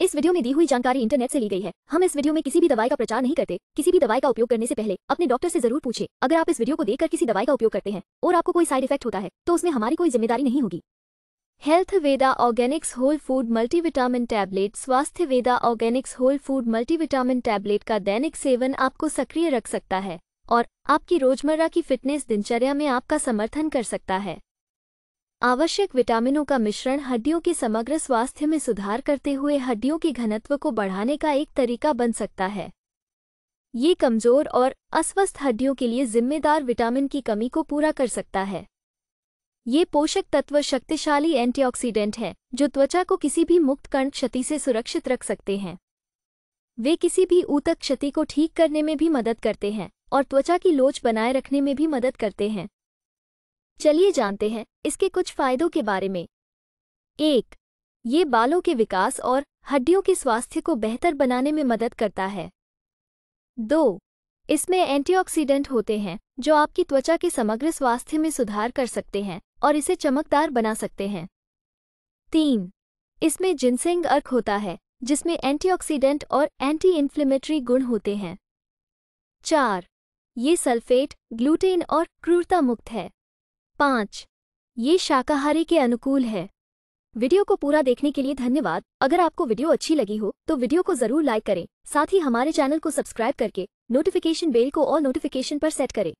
इस वीडियो में दी हुई जानकारी इंटरनेट से ली गई है हम इस वीडियो में किसी भी दवाई का प्रचार नहीं करते किसी भी दवाई का उपयोग करने से पहले अपने डॉक्टर से जरूर पूछे अगर आप इस वीडियो को देखकर किसी दवाई का उपयोग करते हैं और आपको कोई साइड इफेक्ट होता है तो उसमें हमारी कोई जिम्मेदारी नहीं होगी health Veda organics whole food multivitamin tablet स्वास्थ्य Veda organics whole food multivitamin tablet का दैनिक सेवन आपको सक्रिय रख सकता है और आपकी रोजमर्रा की फिटनेस दिनचर्या में आपका समर्थन कर सकता है आवश्यक विटामिनों का मिश्रण हड्डियों के समग्र स्वास्थ्य में सुधार करते हुए हड्डियों के घनत्व को बढ़ाने का एक तरीका बन सकता है ये कमजोर और अस्वस्थ हड्डियों के लिए जिम्मेदार विटामिन की कमी को पूरा कर सकता है ये पोषक तत्व शक्तिशाली एंटीऑक्सीडेंट हैं जो त्वचा को किसी भी मुक्त कण क्षति से सुरक्षित रख सकते हैं वे किसी भी ऊतक क्षति को ठीक करने में भी मदद करते हैं और त्वचा की लोच बनाए रखने में भी मदद करते हैं चलिए जानते हैं इसके कुछ फायदों के बारे में एक ये बालों के विकास और हड्डियों के स्वास्थ्य को बेहतर बनाने में मदद करता है दो इसमें एंटीऑक्सीडेंट होते हैं जो आपकी त्वचा के समग्र स्वास्थ्य में सुधार कर सकते हैं और इसे चमकदार बना सकते हैं तीन इसमें जिनसेंग अर्क होता है जिसमें एंटीऑक्सीडेंट और एंटी इन्फ्लेमेटरी गुण होते हैं चार ये सल्फेट ग्लूटेन और क्रूरता मुक्त है पाँच ये शाकाहारी के अनुकूल है वीडियो को पूरा देखने के लिए धन्यवाद अगर आपको वीडियो अच्छी लगी हो तो वीडियो को जरूर लाइक करें साथ ही हमारे चैनल को सब्सक्राइब करके नोटिफिकेशन बेल को और नोटिफिकेशन पर सेट करें